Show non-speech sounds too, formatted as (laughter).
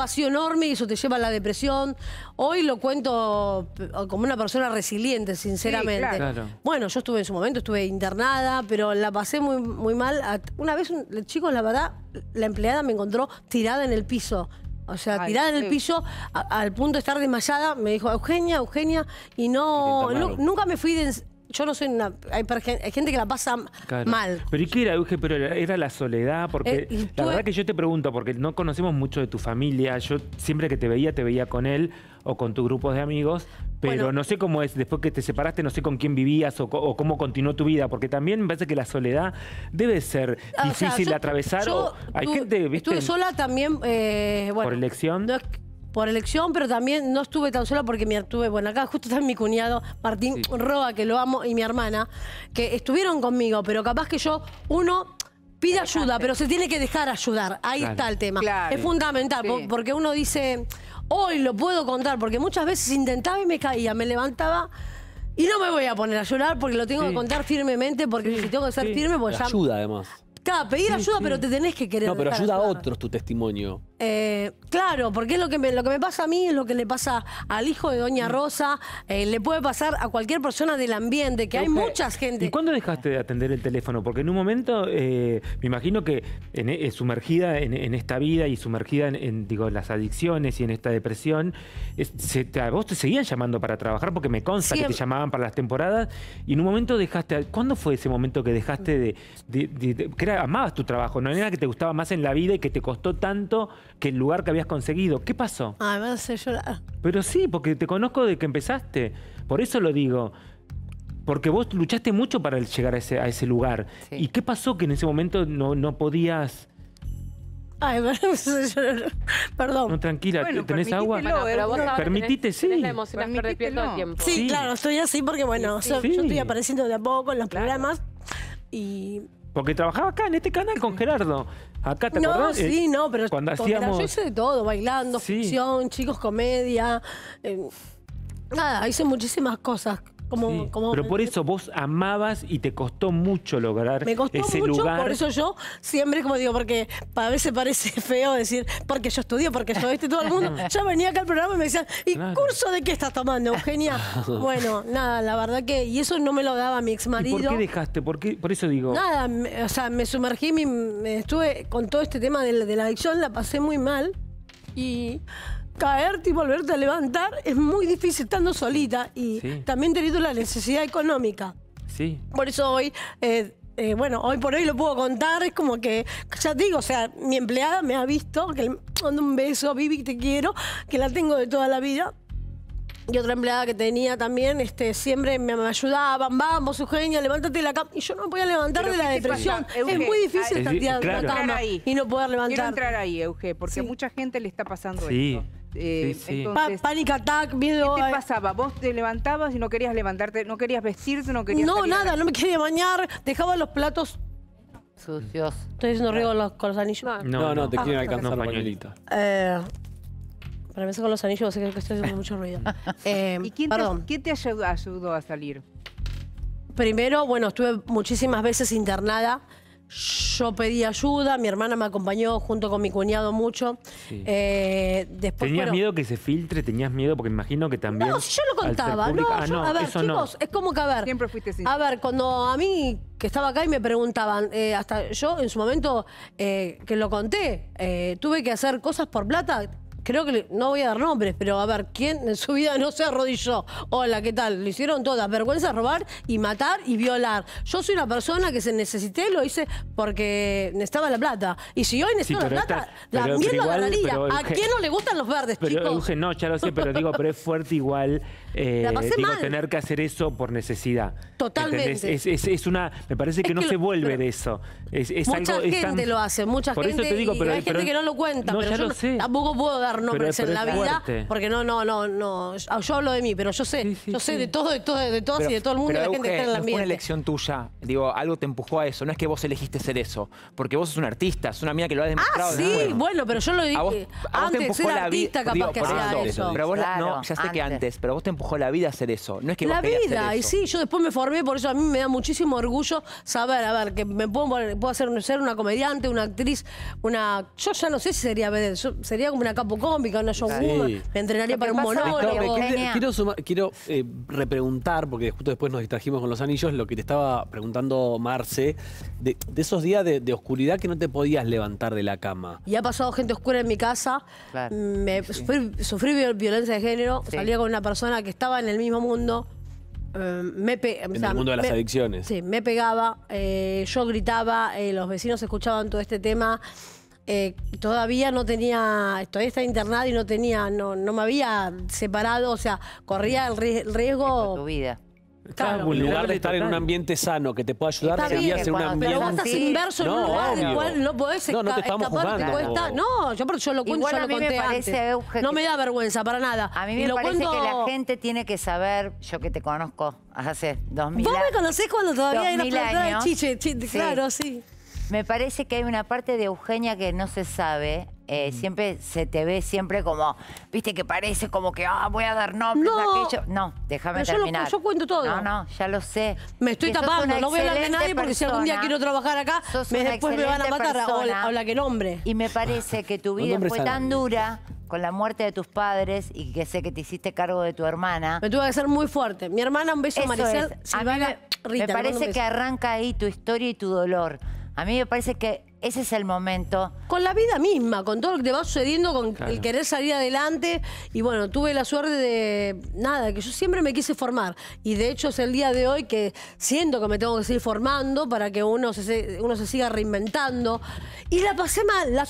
vacío enorme y eso te lleva a la depresión. Hoy lo cuento eh, como una persona resiliente, sinceramente. Bueno, yo estuve en su momento, estuve internada, pero la pasé muy, muy mal. Una vez, chicos, la verdad, la empleada me encontró tirada en el piso. O sea, tirada en el piso, al punto de estar desmayada, me dijo, Eugenia, Eugenia, y no nunca me fui de, yo no soy una. Hay, gente que la pasa mal. Pero qué era, Euge? Pero era, la soledad, porque eh, la verdad que yo te pregunto, porque no conocemos mucho de tu familia. Yo siempre que te veía, te veía con él o con tu grupo de amigos, pero no sé cómo es, después que te separaste, no sé con quién vivías o, cómo continuó tu vida, porque también me parece que la soledad debe ser difícil de atravesar. o, hay gente, ¿viste? Estuve sola también, eh, por elección por elección, pero también no estuve tan sola porque me tuve, bueno, acá justo está mi cuñado Martín Roa, que lo amo, y mi hermana, que estuvieron conmigo, pero capaz que yo, uno, pide ayuda, pero se tiene que dejar ayudar. Ahí está el tema. Es fundamental, porque uno dice, hoy lo puedo contar, porque muchas veces intentaba y me caía, me levantaba. Y no me voy a poner a llorar porque lo tengo que contar firmemente, porque si tengo que ser firme, pues ya... Ayuda, además. Claro, pedir ayuda, pero te tenés que querer. No, pero ayuda a otros tu testimonio. Eh, claro, porque es lo que, me, lo que me pasa a mí, es lo que le pasa al hijo de Doña mm. Rosa, eh, le puede pasar a cualquier persona del ambiente, que hay mucha gente. ¿Y cuándo dejaste de atender el teléfono? Porque en un momento, eh, me imagino que sumergida en, esta vida y sumergida en, digo, las adicciones y en esta depresión, vos te seguían llamando para trabajar, porque me consta que te llamaban para las temporadas, y en un momento dejaste, ¿cuándo fue ese momento que dejaste de, que amabas tu trabajo, no era que te gustaba más en la vida y que te costó tanto que el lugar que habías conseguido. ¿Qué pasó? Ay, me hace llorar. Pero sí, porque te conozco de que empezaste. Por eso lo digo. Porque vos luchaste mucho para llegar a ese, a ese lugar. ¿Y qué pasó que en ese momento no, no podías... Ay, perdón. No, tranquila, ¿tenés agua? Bueno, permitite, sí. Sí, claro, estoy así porque, bueno, yo estoy apareciendo de a poco en los programas y porque trabajaba acá en este canal con (laughs) Gerardo. Acá te no, sí, no, pero cuando hacíamos... yo hice de todo, bailando, ficción, chicos, comedia. Eh, nada, hice muchísimas cosas pero por eso vos amabas y te costó mucho lograr me costó mucho, lugar. Por eso yo siempre, como digo, porque a veces parece (laughs) feo decir, porque yo estudié, porque yo viste todo el mundo. (laughs) Yo venía acá al programa y me decían, ¿y curso de qué estás tomando, Eugenia? (laughs) bueno, nada, la verdad que. Y eso no me lo daba mi ex marido. ¿Y ¿Por qué dejaste? ¿Por, por eso digo. Nada, o sea, me sumergí, me, estuve con todo este tema de, de la adicción, la pasé muy mal y caerte y volverte a levantar es muy difícil estando solita y también debido la necesidad económica. Sí. Por eso hoy, eh, eh, bueno, hoy por hoy lo puedo contar, es como que, ya digo, o sea, mi empleada me ha visto, que le un beso, Vivi, te quiero, que la tengo de toda la vida. Y otra empleada que tenía también, este, siempre me, ayudaban, vamos, Eugenia, levántate de la cama. Y yo no podía levantar de la depresión. es muy difícil estar la cama y no poder levantar. Quiero entrar ahí, Euge, porque mucha gente le está pasando sí. Eh, panic attack, miedo. ¿Qué te eh. pasaba? ¿Vos te levantabas y no querías levantarte, no querías vestirte, no querías. nada, no me quería bañar, dejaba los platos sucios. Estoy haciendo riego los, con los anillos. No, no, te quiero ah. quieren alcanzar la eh, para empezar con los anillos, sé que estoy haciendo mucho ruido. (laughs) Eh, ¿Y quién te, ayudó a salir? Primero, bueno, estuve muchísimas veces internada. Yo pedí ayuda, mi hermana me acompañó junto con mi cuñado mucho. Eh, ¿Tenías miedo que se filtre? ¿Tenías miedo? Porque imagino que también... No, yo lo contaba. Ah, a ver, chicos, es como que a ver... Siempre fuiste así A ver, cuando a mí, que estaba acá y me preguntaban, eh, hasta yo en su momento eh, que lo conté, tuve que hacer cosas por plata, creo que, no voy a dar nombres, pero a ver, ¿quién en su vida no se arrodilló? Hola, ¿qué tal? Lo hicieron todas. Vergüenza robar y matar y violar. Yo soy una persona que se necesité, lo hice porque necesitaba la plata. Y si hoy necesito la plata, la mierda ¿A quién no le gustan los verdes, pero, chicos? no, ya lo sé, pero digo, pero es fuerte igual eh, digo, tener que hacer eso por necesidad. Totalmente. Es, una, me parece que no se vuelve de eso. mucha gente lo hace, mucha gente. hay gente que no lo cuenta, pero yo lo sé. tampoco puedo dar nombres en la vida, porque no, no, no, no. Yo hablo de mí, pero yo sé, yo sé de todo, de de todas y de todo el mundo, la gente que está en la mía. No es una elección tuya, digo, algo te empujó a eso, no es que vos elegiste ser eso, porque vos sos un artista, es una mina que lo has ah, demostrado. Ah, sí, bueno, pero yo lo dije. Antes era artista capaz que hacía eso. Pero vos no, ya sé que antes, pero vos te la vida hacer eso. No es que la vida, y sí, yo después me formé, por eso a mí me da muchísimo orgullo saber, a ver, que me puedo, puedo hacer, ser una comediante, una actriz, una. Yo ya no sé si sería sería como una capo cómica, una showgirl, me entrenaría para un monólogo. Quiero, quiero eh, repreguntar, porque justo después nos distrajimos con los anillos, lo que te estaba preguntando Marce, de, esos días de, oscuridad que no te podías levantar de la cama. Y ha pasado gente oscura en mi casa, me, sufrí, violencia de género, salía con una persona que estaba en el mismo mundo, eh, me el mundo de las adicciones. Sí, me pegaba, eh, yo gritaba, eh, los vecinos escuchaban todo este tema. todavía no tenía, todavía estaba internada y no tenía, no, no me había separado, o sea, corría el el riesgo en lugar de estar en un ambiente sano que te pueda ayudar te si un ambiente... Pero vos estás inverso en un lugar del cual no podés No, no te estamos No, yo, lo cuento, yo lo conté antes. No me da vergüenza para nada. A mí me lo parece cuento- que la gente tiene que saber, yo que te conozco hace dos mil Vos me conocés cuando todavía hay una planta de chiche, claro, sí. me parece que hay una parte de Eugenia que no se sabe eh, mm. siempre se te ve siempre como, viste que parece como que ah, voy a dar nombres, no, aquello. No, déjame terminar. yo cuento todo. No, no, ya lo sé. Me estoy tapando, no voy a hablar de nadie porque si algún día quiero trabajar acá, después me van a matar persona, la que nombre. Y me parece que tu (laughs) vida fue tan dura con la muerte de tus padres y que sé que te hiciste cargo de tu hermana. Me tuve que ser muy fuerte. Mi hermana, un beso, Maricel. me parece que arranca ahí tu historia y tu dolor. A mí me parece que ese es el momento. Con la vida misma, con todo lo que te va sucediendo, con el querer salir adelante. Y bueno, tuve la suerte de, nada, que yo siempre me quise formar. Y de hecho es el día de hoy que siento que me tengo que seguir formando para que uno se, uno se siga reinventando. Y la pasé mal, la